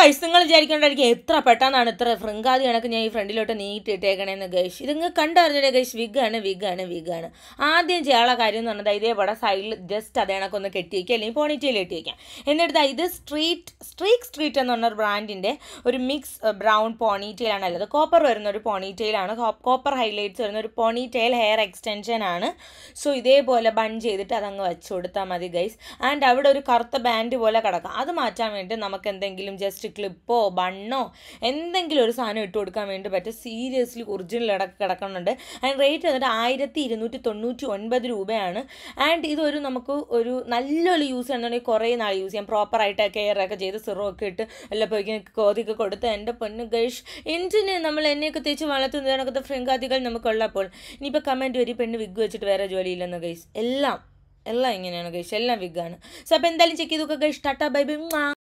കഴിച്ചു നിങ്ങൾ വിചാരിക്കേണ്ടായിരിക്കും എത്ര പെട്ടെന്നാണ് ഇത്ര ഫ്രിങ്കാതി കണക്ക് ഞാൻ ഈ ഫ്രണ്ടിലോട്ട് നീട്ടിയിട്ടേക്കണേന്ന് ഗൈഷ് ഇതിങ്ങ് കണ്ടറിഞ്ഞിട്ട് ഗൈഷ് വിഗാണ് വിഗാണ് വിഗാണ് ആദ്യം ചെയ്യാനുള്ള കാര്യം എന്ന് പറഞ്ഞാൽ ഇതേപോലെ സൈഡിൽ ജസ്റ്റ് അതേ കണക്കൊന്ന് വയ്ക്കുക അല്ലെങ്കിൽ കെട്ടി വയ്ക്കാം എന്നിട്ട് ഇത് സ്ട്രീറ്റ് സ്ട്രീക്ക് സ്ട്രീറ്റ് എന്ന് പറഞ്ഞ ബ്രാൻഡിൻ്റെ ഒരു മിക്സ് ബ്രൗൺ പോണിറ്റെയിലാണ് അല്ലത് കോപ്പർ വരുന്ന ഒരു പോണിറ്റെയിലാണ് കോപ്പർ ഹൈലൈറ്റ്സ് വരുന്ന ഒരു പോണിറ്റെയിൽ ഹെയർ എക്സ്റ്റൻഷൻ ആണ് സോ ഇതേപോലെ ബൺ ചെയ്തിട്ട് അതങ്ങ് വെച്ച് കൊടുത്താൽ മതി ഗൈസ് ആൻഡ് അവിടെ ഒരു കറുത്ത ബാൻഡ് പോലെ കിടക്കാം അത് മാറ്റാൻ വേണ്ടി നമുക്ക് എന്തെങ്കിലും ജസ്റ്റ് ജസ്റ്റ് ക്ലിപ്പോ ബണ്ണോ എന്തെങ്കിലും ഒരു സാധനം ഇട്ട് കൊടുക്കാൻ വേണ്ടി പറ്റും സീരിയസ്ലി ഒറിജിനൽ ഇടക്ക് കിടക്കുന്നുണ്ട് അതിന് റേറ്റ് വന്നിട്ട് ആയിരത്തി ഇരുന്നൂറ്റി തൊണ്ണൂറ്റി ഒൻപത് രൂപയാണ് ആൻഡ് ഇതൊരു നമുക്ക് ഒരു നല്ലൊരു യൂസ് ചെയ്യണമെന്നുണ്ടെങ്കിൽ കുറേ നാൾ യൂസ് ചെയ്യാം പ്രോപ്പറായിട്ട് കെയറൊക്കെ ചെയ്ത് സിറോ ഒക്കെ ഇട്ട് വല്ലപ്പോഴേക്കും കോതിക്ക് കൊടുത്ത് എൻ്റെ പൊന്നു ഗൈഷ് എന്തിന് നമ്മൾ എന്നെയൊക്കെ തേച്ച് വളർത്തുന്നതിനൊക്കെ ഫ്രങ്കാതികൾ നമുക്കുള്ളപ്പോൾ ഇനിയിപ്പോൾ കമൻറ്റ് വരും പെണ്ണ് വിഗ് വെച്ചിട്ട് വേറെ ജോലിയില്ലെന്ന് ഗൈസ് എല്ലാം എല്ലാം ഇങ്ങനെയാണ് ഗൈഷ് എല്ലാം ആണ് സോ അപ്പോൾ എന്തായാലും ചെക്ക് ചെയ്തൊക്കെ ഗൈഷ് ടാറ്റ ബൈ ബൈ